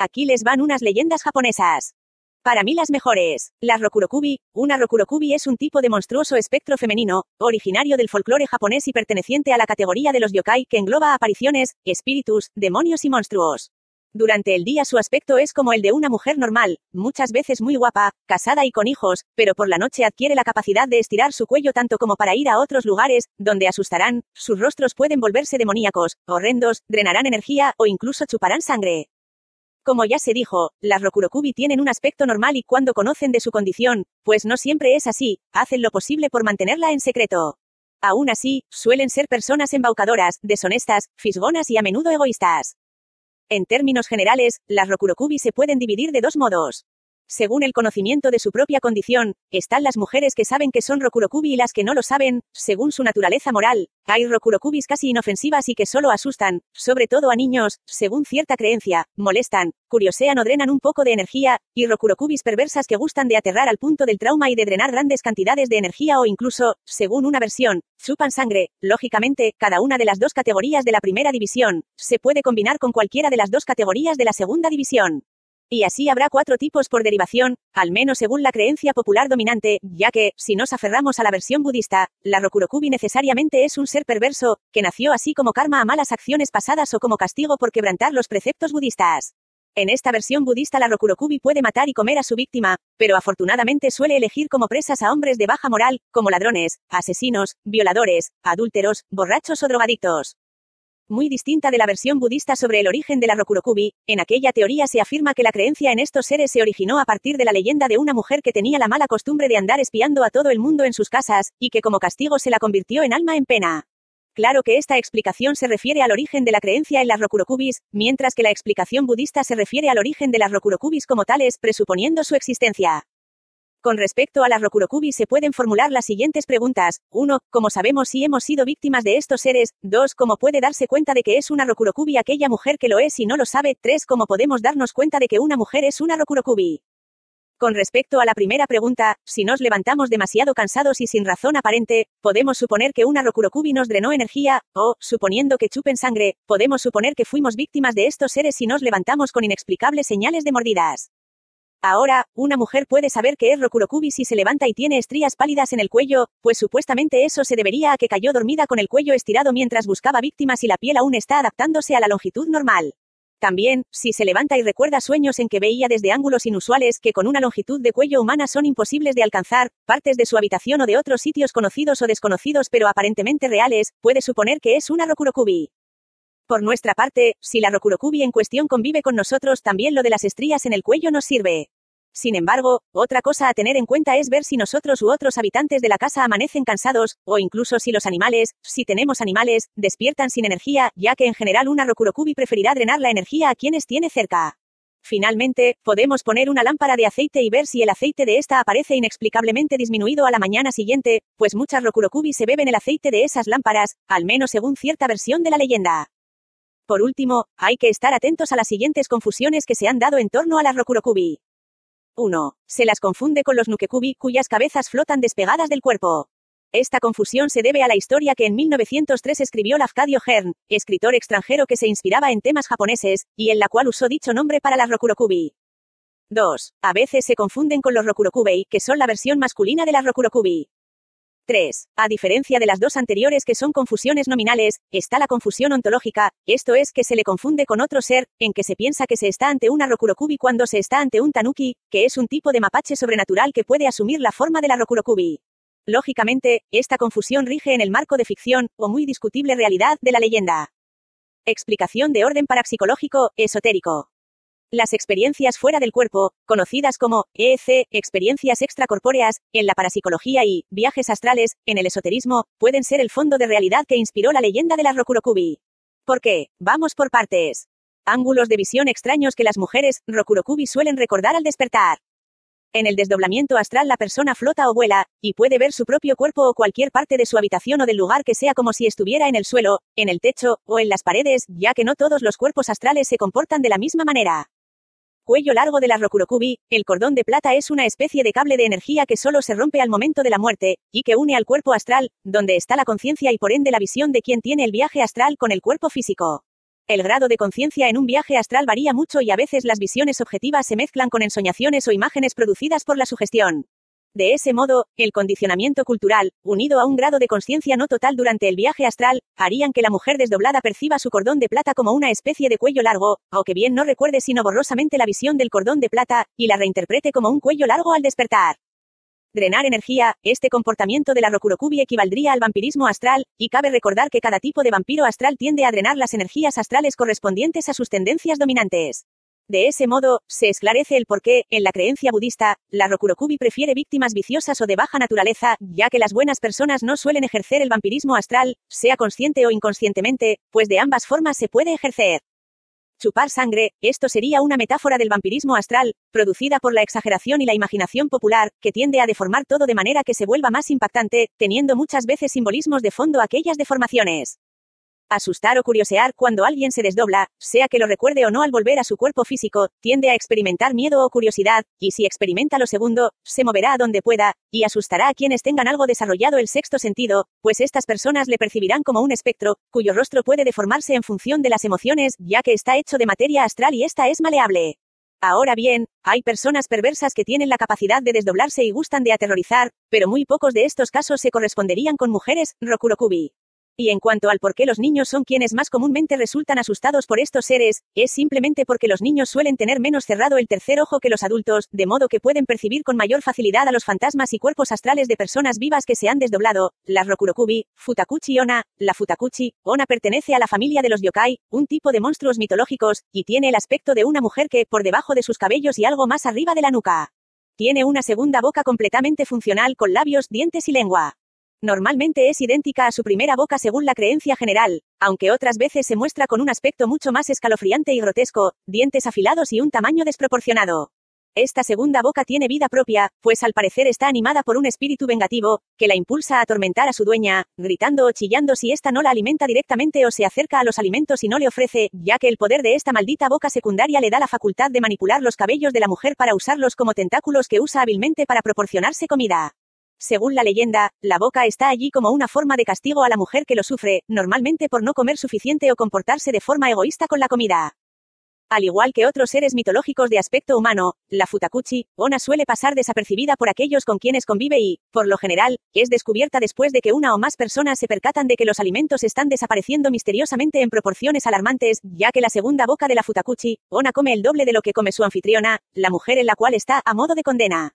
Aquí les van unas leyendas japonesas. Para mí las mejores. Las Rokurokubi. Una Rokurokubi es un tipo de monstruoso espectro femenino, originario del folclore japonés y perteneciente a la categoría de los yokai que engloba apariciones, espíritus, demonios y monstruos. Durante el día su aspecto es como el de una mujer normal, muchas veces muy guapa, casada y con hijos, pero por la noche adquiere la capacidad de estirar su cuello tanto como para ir a otros lugares, donde asustarán, sus rostros pueden volverse demoníacos, horrendos, drenarán energía o incluso chuparán sangre. Como ya se dijo, las Rokurokubi tienen un aspecto normal y cuando conocen de su condición, pues no siempre es así, hacen lo posible por mantenerla en secreto. Aún así, suelen ser personas embaucadoras, deshonestas, fisgonas y a menudo egoístas. En términos generales, las Rokurokubi se pueden dividir de dos modos según el conocimiento de su propia condición, están las mujeres que saben que son Rokurokubi y las que no lo saben, según su naturaleza moral, hay Rokurokubis casi inofensivas y que solo asustan, sobre todo a niños, según cierta creencia, molestan, curiosean o drenan un poco de energía, y Rokurokubis perversas que gustan de aterrar al punto del trauma y de drenar grandes cantidades de energía o incluso, según una versión, chupan sangre, lógicamente, cada una de las dos categorías de la primera división, se puede combinar con cualquiera de las dos categorías de la segunda división. Y así habrá cuatro tipos por derivación, al menos según la creencia popular dominante, ya que, si nos aferramos a la versión budista, la Rokurokubi necesariamente es un ser perverso, que nació así como karma a malas acciones pasadas o como castigo por quebrantar los preceptos budistas. En esta versión budista la Rokurokubi puede matar y comer a su víctima, pero afortunadamente suele elegir como presas a hombres de baja moral, como ladrones, asesinos, violadores, adúlteros, borrachos o drogadictos muy distinta de la versión budista sobre el origen de la Rokurokubi, en aquella teoría se afirma que la creencia en estos seres se originó a partir de la leyenda de una mujer que tenía la mala costumbre de andar espiando a todo el mundo en sus casas, y que como castigo se la convirtió en alma en pena. Claro que esta explicación se refiere al origen de la creencia en las Rokurokubis, mientras que la explicación budista se refiere al origen de las Rokurokubis como tales, presuponiendo su existencia. Con respecto a las Rokurokubi se pueden formular las siguientes preguntas. 1. ¿Cómo sabemos si hemos sido víctimas de estos seres? 2. ¿Cómo puede darse cuenta de que es una Rokurokubi aquella mujer que lo es y no lo sabe? 3. ¿Cómo podemos darnos cuenta de que una mujer es una Rokurokubi? Con respecto a la primera pregunta, si nos levantamos demasiado cansados y sin razón aparente, podemos suponer que una Rokurokubi nos drenó energía, o, suponiendo que chupen sangre, podemos suponer que fuimos víctimas de estos seres si nos levantamos con inexplicables señales de mordidas. Ahora, una mujer puede saber que es Rokurokubi si se levanta y tiene estrías pálidas en el cuello, pues supuestamente eso se debería a que cayó dormida con el cuello estirado mientras buscaba víctimas y la piel aún está adaptándose a la longitud normal. También, si se levanta y recuerda sueños en que veía desde ángulos inusuales que con una longitud de cuello humana son imposibles de alcanzar, partes de su habitación o de otros sitios conocidos o desconocidos pero aparentemente reales, puede suponer que es una Rokurokubi. Por nuestra parte, si la Rokurokubi en cuestión convive con nosotros, también lo de las estrías en el cuello nos sirve. Sin embargo, otra cosa a tener en cuenta es ver si nosotros u otros habitantes de la casa amanecen cansados, o incluso si los animales, si tenemos animales, despiertan sin energía, ya que en general una Rokurokubi preferirá drenar la energía a quienes tiene cerca. Finalmente, podemos poner una lámpara de aceite y ver si el aceite de esta aparece inexplicablemente disminuido a la mañana siguiente, pues muchas Rokurokubi se beben el aceite de esas lámparas, al menos según cierta versión de la leyenda. Por último, hay que estar atentos a las siguientes confusiones que se han dado en torno a las Rokurokubi. 1. Se las confunde con los Nukekubi, cuyas cabezas flotan despegadas del cuerpo. Esta confusión se debe a la historia que en 1903 escribió Lafcadio Hearn, escritor extranjero que se inspiraba en temas japoneses, y en la cual usó dicho nombre para las Rokurokubi. 2. A veces se confunden con los Rokurokubei, que son la versión masculina de las Rokurokubi. 3. A diferencia de las dos anteriores que son confusiones nominales, está la confusión ontológica, esto es que se le confunde con otro ser, en que se piensa que se está ante una Rokurokubi cuando se está ante un Tanuki, que es un tipo de mapache sobrenatural que puede asumir la forma de la Rokurokubi. Lógicamente, esta confusión rige en el marco de ficción, o muy discutible realidad, de la leyenda. Explicación de orden parapsicológico, esotérico. Las experiencias fuera del cuerpo, conocidas como EEC, experiencias extracorpóreas, en la parapsicología y viajes astrales, en el esoterismo, pueden ser el fondo de realidad que inspiró la leyenda de la Rokurokubi. ¿Por qué? Vamos por partes. Ángulos de visión extraños que las mujeres Rokurokubi suelen recordar al despertar. En el desdoblamiento astral la persona flota o vuela, y puede ver su propio cuerpo o cualquier parte de su habitación o del lugar que sea como si estuviera en el suelo, en el techo, o en las paredes, ya que no todos los cuerpos astrales se comportan de la misma manera cuello largo de la Rokurokubi, el cordón de plata es una especie de cable de energía que solo se rompe al momento de la muerte, y que une al cuerpo astral, donde está la conciencia y por ende la visión de quien tiene el viaje astral con el cuerpo físico. El grado de conciencia en un viaje astral varía mucho y a veces las visiones objetivas se mezclan con ensoñaciones o imágenes producidas por la sugestión. De ese modo, el condicionamiento cultural, unido a un grado de conciencia no total durante el viaje astral, harían que la mujer desdoblada perciba su cordón de plata como una especie de cuello largo, aunque bien no recuerde sino borrosamente la visión del cordón de plata, y la reinterprete como un cuello largo al despertar. Drenar energía, este comportamiento de la Rokurokubi equivaldría al vampirismo astral, y cabe recordar que cada tipo de vampiro astral tiende a drenar las energías astrales correspondientes a sus tendencias dominantes. De ese modo, se esclarece el porqué, en la creencia budista, la Rokurokubi prefiere víctimas viciosas o de baja naturaleza, ya que las buenas personas no suelen ejercer el vampirismo astral, sea consciente o inconscientemente, pues de ambas formas se puede ejercer. Chupar sangre, esto sería una metáfora del vampirismo astral, producida por la exageración y la imaginación popular, que tiende a deformar todo de manera que se vuelva más impactante, teniendo muchas veces simbolismos de fondo aquellas deformaciones asustar o curiosear cuando alguien se desdobla, sea que lo recuerde o no al volver a su cuerpo físico, tiende a experimentar miedo o curiosidad, y si experimenta lo segundo, se moverá a donde pueda, y asustará a quienes tengan algo desarrollado el sexto sentido, pues estas personas le percibirán como un espectro, cuyo rostro puede deformarse en función de las emociones, ya que está hecho de materia astral y esta es maleable. Ahora bien, hay personas perversas que tienen la capacidad de desdoblarse y gustan de aterrorizar, pero muy pocos de estos casos se corresponderían con mujeres, Rokurokubi. Y en cuanto al por qué los niños son quienes más comúnmente resultan asustados por estos seres, es simplemente porque los niños suelen tener menos cerrado el tercer ojo que los adultos, de modo que pueden percibir con mayor facilidad a los fantasmas y cuerpos astrales de personas vivas que se han desdoblado. Las Rokurokubi, Futakuchi Ona, la Futakuchi, Ona pertenece a la familia de los yokai, un tipo de monstruos mitológicos, y tiene el aspecto de una mujer que, por debajo de sus cabellos y algo más arriba de la nuca, tiene una segunda boca completamente funcional con labios, dientes y lengua. Normalmente es idéntica a su primera boca según la creencia general, aunque otras veces se muestra con un aspecto mucho más escalofriante y grotesco, dientes afilados y un tamaño desproporcionado. Esta segunda boca tiene vida propia, pues al parecer está animada por un espíritu vengativo, que la impulsa a atormentar a su dueña, gritando o chillando si ésta no la alimenta directamente o se acerca a los alimentos y no le ofrece, ya que el poder de esta maldita boca secundaria le da la facultad de manipular los cabellos de la mujer para usarlos como tentáculos que usa hábilmente para proporcionarse comida. Según la leyenda, la boca está allí como una forma de castigo a la mujer que lo sufre, normalmente por no comer suficiente o comportarse de forma egoísta con la comida. Al igual que otros seres mitológicos de aspecto humano, la Futakuchi, Ona suele pasar desapercibida por aquellos con quienes convive y, por lo general, es descubierta después de que una o más personas se percatan de que los alimentos están desapareciendo misteriosamente en proporciones alarmantes, ya que la segunda boca de la Futakuchi, Ona come el doble de lo que come su anfitriona, la mujer en la cual está a modo de condena.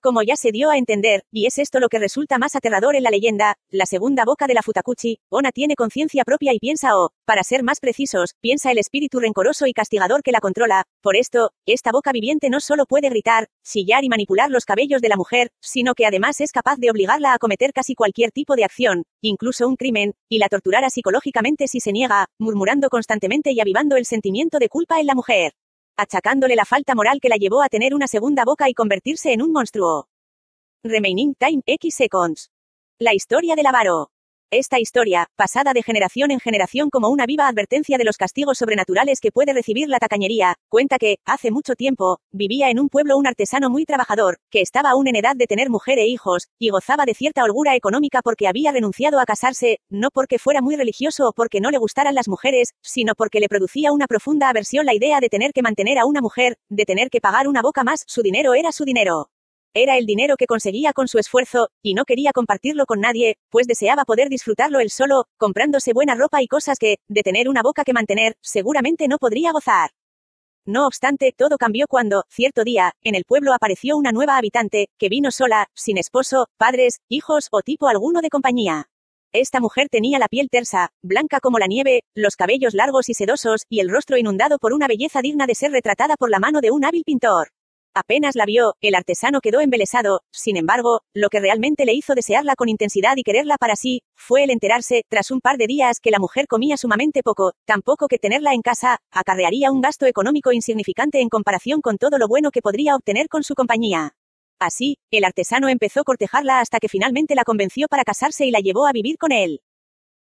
Como ya se dio a entender, y es esto lo que resulta más aterrador en la leyenda, la segunda boca de la Futakuchi, Ona tiene conciencia propia y piensa o, oh, para ser más precisos, piensa el espíritu rencoroso y castigador que la controla. Por esto, esta boca viviente no solo puede gritar, sillar y manipular los cabellos de la mujer, sino que además es capaz de obligarla a cometer casi cualquier tipo de acción, incluso un crimen, y la torturará psicológicamente si se niega, murmurando constantemente y avivando el sentimiento de culpa en la mujer achacándole la falta moral que la llevó a tener una segunda boca y convertirse en un monstruo. Remaining time X seconds. La historia del avaro. Esta historia, pasada de generación en generación como una viva advertencia de los castigos sobrenaturales que puede recibir la tacañería, cuenta que, hace mucho tiempo, vivía en un pueblo un artesano muy trabajador, que estaba aún en edad de tener mujer e hijos, y gozaba de cierta holgura económica porque había renunciado a casarse, no porque fuera muy religioso o porque no le gustaran las mujeres, sino porque le producía una profunda aversión la idea de tener que mantener a una mujer, de tener que pagar una boca más, su dinero era su dinero. Era el dinero que conseguía con su esfuerzo, y no quería compartirlo con nadie, pues deseaba poder disfrutarlo él solo, comprándose buena ropa y cosas que, de tener una boca que mantener, seguramente no podría gozar. No obstante, todo cambió cuando, cierto día, en el pueblo apareció una nueva habitante, que vino sola, sin esposo, padres, hijos o tipo alguno de compañía. Esta mujer tenía la piel tersa, blanca como la nieve, los cabellos largos y sedosos, y el rostro inundado por una belleza digna de ser retratada por la mano de un hábil pintor. Apenas la vio, el artesano quedó embelesado, sin embargo, lo que realmente le hizo desearla con intensidad y quererla para sí, fue el enterarse, tras un par de días, que la mujer comía sumamente poco, tampoco que tenerla en casa, acarrearía un gasto económico insignificante en comparación con todo lo bueno que podría obtener con su compañía. Así, el artesano empezó a cortejarla hasta que finalmente la convenció para casarse y la llevó a vivir con él.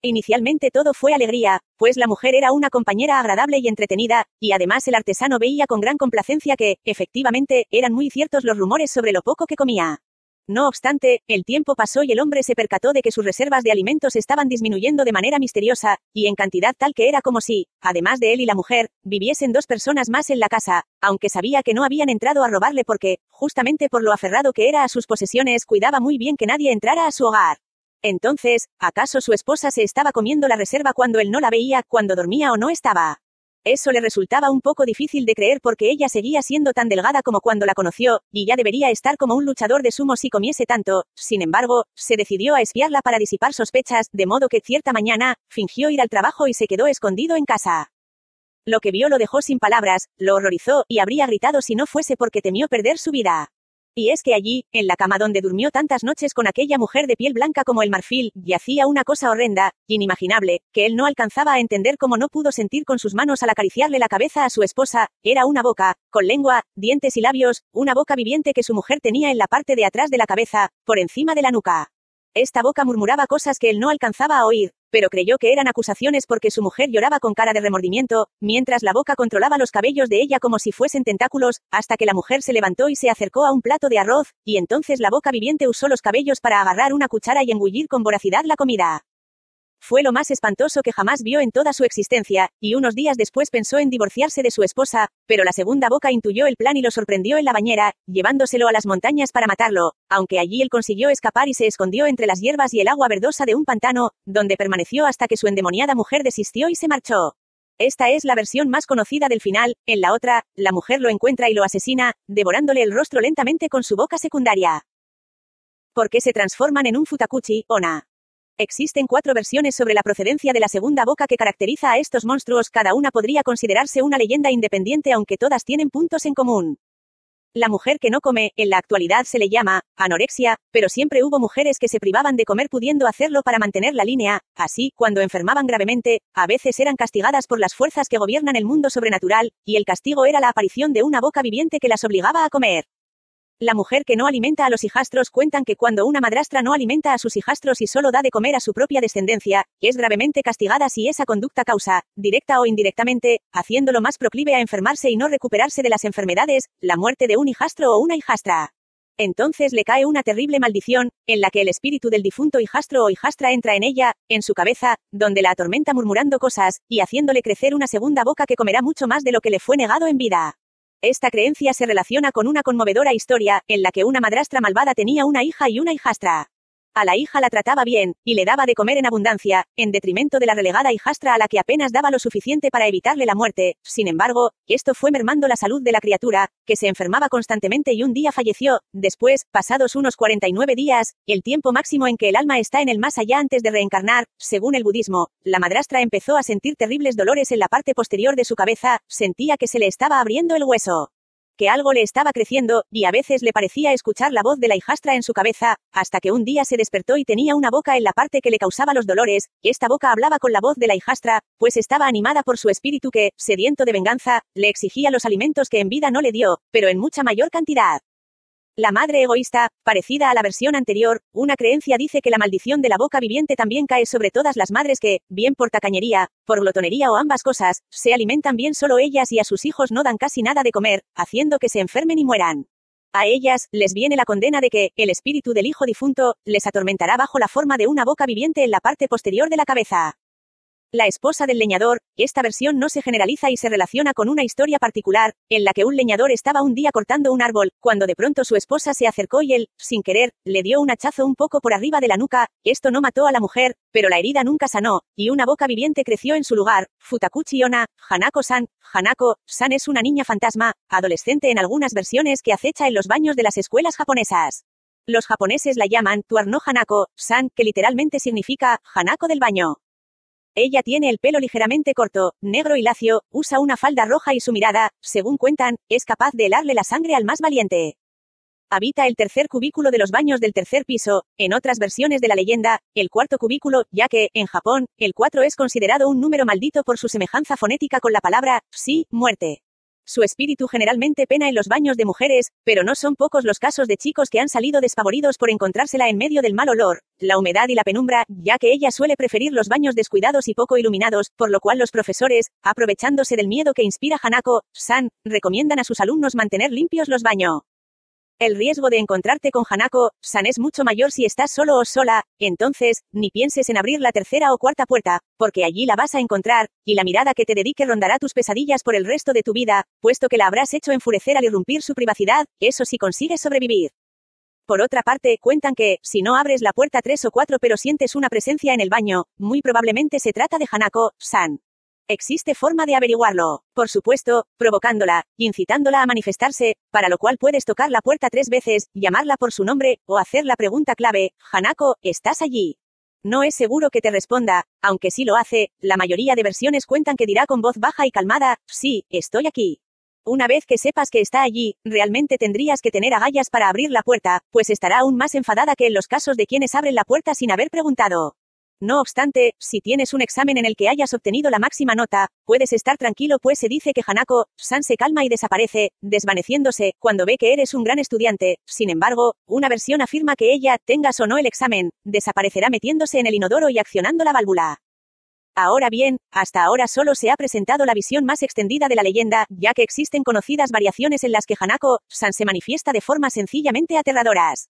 Inicialmente todo fue alegría, pues la mujer era una compañera agradable y entretenida, y además el artesano veía con gran complacencia que, efectivamente, eran muy ciertos los rumores sobre lo poco que comía. No obstante, el tiempo pasó y el hombre se percató de que sus reservas de alimentos estaban disminuyendo de manera misteriosa, y en cantidad tal que era como si, además de él y la mujer, viviesen dos personas más en la casa, aunque sabía que no habían entrado a robarle porque, justamente por lo aferrado que era a sus posesiones, cuidaba muy bien que nadie entrara a su hogar. Entonces, ¿acaso su esposa se estaba comiendo la reserva cuando él no la veía, cuando dormía o no estaba? Eso le resultaba un poco difícil de creer porque ella seguía siendo tan delgada como cuando la conoció, y ya debería estar como un luchador de sumo si comiese tanto. Sin embargo, se decidió a espiarla para disipar sospechas, de modo que cierta mañana, fingió ir al trabajo y se quedó escondido en casa. Lo que vio lo dejó sin palabras, lo horrorizó, y habría gritado si no fuese porque temió perder su vida. Y es que allí, en la cama donde durmió tantas noches con aquella mujer de piel blanca como el marfil, y hacía una cosa horrenda, inimaginable, que él no alcanzaba a entender cómo no pudo sentir con sus manos al acariciarle la cabeza a su esposa, era una boca, con lengua, dientes y labios, una boca viviente que su mujer tenía en la parte de atrás de la cabeza, por encima de la nuca. Esta boca murmuraba cosas que él no alcanzaba a oír, pero creyó que eran acusaciones porque su mujer lloraba con cara de remordimiento, mientras la boca controlaba los cabellos de ella como si fuesen tentáculos, hasta que la mujer se levantó y se acercó a un plato de arroz, y entonces la boca viviente usó los cabellos para agarrar una cuchara y engullir con voracidad la comida. Fue lo más espantoso que jamás vio en toda su existencia, y unos días después pensó en divorciarse de su esposa, pero la segunda boca intuyó el plan y lo sorprendió en la bañera, llevándoselo a las montañas para matarlo, aunque allí él consiguió escapar y se escondió entre las hierbas y el agua verdosa de un pantano, donde permaneció hasta que su endemoniada mujer desistió y se marchó. Esta es la versión más conocida del final, en la otra, la mujer lo encuentra y lo asesina, devorándole el rostro lentamente con su boca secundaria. ¿Por qué se transforman en un futakuchi, Ona? Existen cuatro versiones sobre la procedencia de la segunda boca que caracteriza a estos monstruos, cada una podría considerarse una leyenda independiente aunque todas tienen puntos en común. La mujer que no come, en la actualidad se le llama anorexia, pero siempre hubo mujeres que se privaban de comer pudiendo hacerlo para mantener la línea, así, cuando enfermaban gravemente, a veces eran castigadas por las fuerzas que gobiernan el mundo sobrenatural, y el castigo era la aparición de una boca viviente que las obligaba a comer. La mujer que no alimenta a los hijastros cuentan que cuando una madrastra no alimenta a sus hijastros y solo da de comer a su propia descendencia, es gravemente castigada si esa conducta causa, directa o indirectamente, haciéndolo más proclive a enfermarse y no recuperarse de las enfermedades, la muerte de un hijastro o una hijastra. Entonces le cae una terrible maldición, en la que el espíritu del difunto hijastro o hijastra entra en ella, en su cabeza, donde la atormenta murmurando cosas, y haciéndole crecer una segunda boca que comerá mucho más de lo que le fue negado en vida. Esta creencia se relaciona con una conmovedora historia, en la que una madrastra malvada tenía una hija y una hijastra. A la hija la trataba bien, y le daba de comer en abundancia, en detrimento de la relegada hijastra a la que apenas daba lo suficiente para evitarle la muerte. Sin embargo, esto fue mermando la salud de la criatura, que se enfermaba constantemente y un día falleció. Después, pasados unos 49 días, el tiempo máximo en que el alma está en el más allá antes de reencarnar, según el budismo, la madrastra empezó a sentir terribles dolores en la parte posterior de su cabeza, sentía que se le estaba abriendo el hueso que algo le estaba creciendo, y a veces le parecía escuchar la voz de la hijastra en su cabeza, hasta que un día se despertó y tenía una boca en la parte que le causaba los dolores, esta boca hablaba con la voz de la hijastra, pues estaba animada por su espíritu que, sediento de venganza, le exigía los alimentos que en vida no le dio, pero en mucha mayor cantidad. La madre egoísta, parecida a la versión anterior, una creencia dice que la maldición de la boca viviente también cae sobre todas las madres que, bien por tacañería, por glotonería o ambas cosas, se alimentan bien solo ellas y a sus hijos no dan casi nada de comer, haciendo que se enfermen y mueran. A ellas les viene la condena de que, el espíritu del hijo difunto, les atormentará bajo la forma de una boca viviente en la parte posterior de la cabeza. La esposa del leñador, esta versión no se generaliza y se relaciona con una historia particular, en la que un leñador estaba un día cortando un árbol, cuando de pronto su esposa se acercó y él, sin querer, le dio un hachazo un poco por arriba de la nuca, esto no mató a la mujer, pero la herida nunca sanó, y una boca viviente creció en su lugar, Futakuchi Ona, Hanako-san, Hanako-san es una niña fantasma, adolescente en algunas versiones que acecha en los baños de las escuelas japonesas. Los japoneses la llaman Tuarno Hanako, san, que literalmente significa Hanako del baño. Ella tiene el pelo ligeramente corto, negro y lacio, usa una falda roja y su mirada, según cuentan, es capaz de helarle la sangre al más valiente. Habita el tercer cubículo de los baños del tercer piso, en otras versiones de la leyenda, el cuarto cubículo, ya que, en Japón, el 4 es considerado un número maldito por su semejanza fonética con la palabra, sí, muerte. Su espíritu generalmente pena en los baños de mujeres, pero no son pocos los casos de chicos que han salido despavoridos por encontrársela en medio del mal olor, la humedad y la penumbra, ya que ella suele preferir los baños descuidados y poco iluminados, por lo cual los profesores, aprovechándose del miedo que inspira Hanako, San, recomiendan a sus alumnos mantener limpios los baños. El riesgo de encontrarte con Hanako, San es mucho mayor si estás solo o sola, entonces, ni pienses en abrir la tercera o cuarta puerta, porque allí la vas a encontrar, y la mirada que te dedique rondará tus pesadillas por el resto de tu vida, puesto que la habrás hecho enfurecer al irrumpir su privacidad, eso si sí consigues sobrevivir. Por otra parte, cuentan que, si no abres la puerta tres o cuatro pero sientes una presencia en el baño, muy probablemente se trata de Hanako, San. Existe forma de averiguarlo, por supuesto, provocándola, incitándola a manifestarse, para lo cual puedes tocar la puerta tres veces, llamarla por su nombre, o hacer la pregunta clave, Hanako, ¿estás allí? No es seguro que te responda, aunque sí lo hace, la mayoría de versiones cuentan que dirá con voz baja y calmada, sí, estoy aquí. Una vez que sepas que está allí, realmente tendrías que tener agallas para abrir la puerta, pues estará aún más enfadada que en los casos de quienes abren la puerta sin haber preguntado. No obstante, si tienes un examen en el que hayas obtenido la máxima nota, puedes estar tranquilo pues se dice que Hanako, San se calma y desaparece, desvaneciéndose, cuando ve que eres un gran estudiante. Sin embargo, una versión afirma que ella, tengas o no el examen, desaparecerá metiéndose en el inodoro y accionando la válvula. Ahora bien, hasta ahora solo se ha presentado la visión más extendida de la leyenda, ya que existen conocidas variaciones en las que Hanako, San se manifiesta de formas sencillamente aterradoras.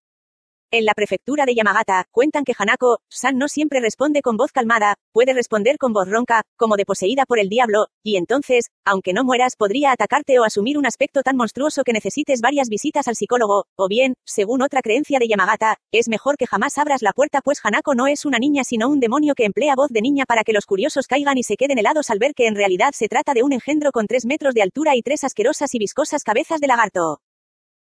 En la prefectura de Yamagata, cuentan que Hanako, San no siempre responde con voz calmada, puede responder con voz ronca, como de poseída por el diablo, y entonces, aunque no mueras, podría atacarte o asumir un aspecto tan monstruoso que necesites varias visitas al psicólogo, o bien, según otra creencia de Yamagata, es mejor que jamás abras la puerta pues Hanako no es una niña sino un demonio que emplea voz de niña para que los curiosos caigan y se queden helados al ver que en realidad se trata de un engendro con tres metros de altura y tres asquerosas y viscosas cabezas de lagarto.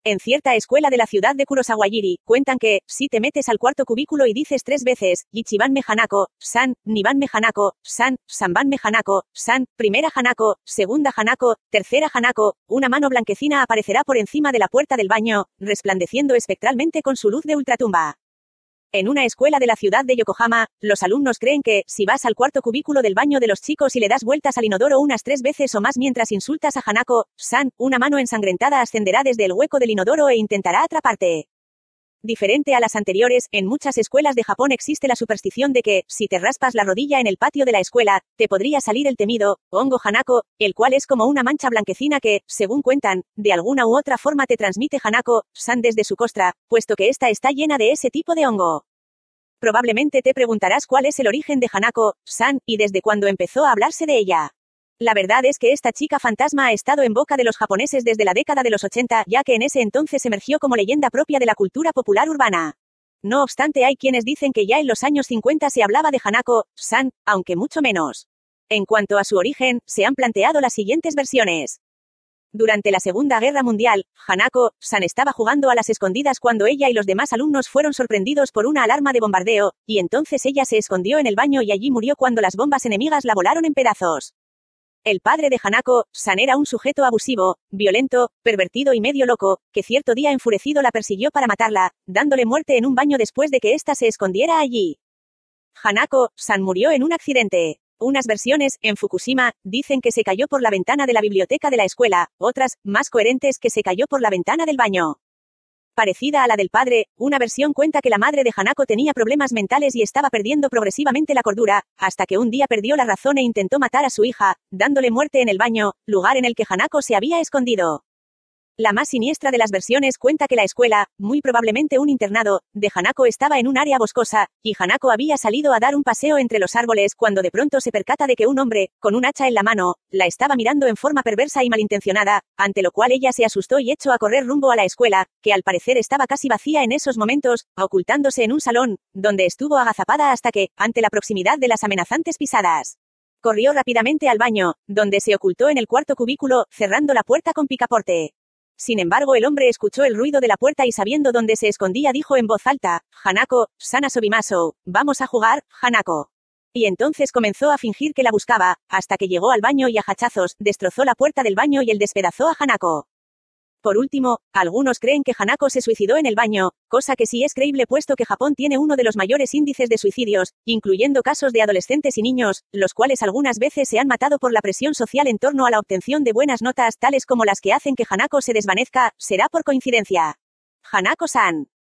En cierta escuela de la ciudad de Kurosawajiri, cuentan que, si te metes al cuarto cubículo y dices tres veces, Ichiban Mehanako, San, Niban Mehanako, San, Sanban Mehanako, San, primera Hanako, segunda Hanako, tercera Hanako, una mano blanquecina aparecerá por encima de la puerta del baño, resplandeciendo espectralmente con su luz de ultratumba. En una escuela de la ciudad de Yokohama, los alumnos creen que, si vas al cuarto cubículo del baño de los chicos y le das vueltas al inodoro unas tres veces o más mientras insultas a Hanako, San, una mano ensangrentada ascenderá desde el hueco del inodoro e intentará atraparte. Diferente a las anteriores, en muchas escuelas de Japón existe la superstición de que, si te raspas la rodilla en el patio de la escuela, te podría salir el temido, hongo hanako, el cual es como una mancha blanquecina que, según cuentan, de alguna u otra forma te transmite hanako, san desde su costra, puesto que esta está llena de ese tipo de hongo. Probablemente te preguntarás cuál es el origen de hanako, san, y desde cuándo empezó a hablarse de ella. La verdad es que esta chica fantasma ha estado en boca de los japoneses desde la década de los 80, ya que en ese entonces emergió como leyenda propia de la cultura popular urbana. No obstante, hay quienes dicen que ya en los años 50 se hablaba de Hanako, San, aunque mucho menos. En cuanto a su origen, se han planteado las siguientes versiones. Durante la Segunda Guerra Mundial, Hanako, San estaba jugando a las escondidas cuando ella y los demás alumnos fueron sorprendidos por una alarma de bombardeo, y entonces ella se escondió en el baño y allí murió cuando las bombas enemigas la volaron en pedazos. El padre de Hanako, San era un sujeto abusivo, violento, pervertido y medio loco, que cierto día enfurecido la persiguió para matarla, dándole muerte en un baño después de que ésta se escondiera allí. Hanako, San murió en un accidente. Unas versiones, en Fukushima, dicen que se cayó por la ventana de la biblioteca de la escuela, otras, más coherentes, que se cayó por la ventana del baño parecida a la del padre, una versión cuenta que la madre de Hanako tenía problemas mentales y estaba perdiendo progresivamente la cordura, hasta que un día perdió la razón e intentó matar a su hija, dándole muerte en el baño, lugar en el que Hanako se había escondido. La más siniestra de las versiones cuenta que la escuela, muy probablemente un internado, de Hanako estaba en un área boscosa, y Hanako había salido a dar un paseo entre los árboles cuando de pronto se percata de que un hombre, con un hacha en la mano, la estaba mirando en forma perversa y malintencionada, ante lo cual ella se asustó y echó a correr rumbo a la escuela, que al parecer estaba casi vacía en esos momentos, ocultándose en un salón, donde estuvo agazapada hasta que, ante la proximidad de las amenazantes pisadas, corrió rápidamente al baño, donde se ocultó en el cuarto cubículo, cerrando la puerta con picaporte. Sin embargo, el hombre escuchó el ruido de la puerta y sabiendo dónde se escondía dijo en voz alta, Hanako, Sana Sobimaso, vamos a jugar, Hanako. Y entonces comenzó a fingir que la buscaba, hasta que llegó al baño y a hachazos, destrozó la puerta del baño y el despedazó a Hanako. Por último, algunos creen que Hanako se suicidó en el baño, cosa que sí es creíble puesto que Japón tiene uno de los mayores índices de suicidios, incluyendo casos de adolescentes y niños, los cuales algunas veces se han matado por la presión social en torno a la obtención de buenas notas tales como las que hacen que Hanako se desvanezca, será por coincidencia. Hanako-san.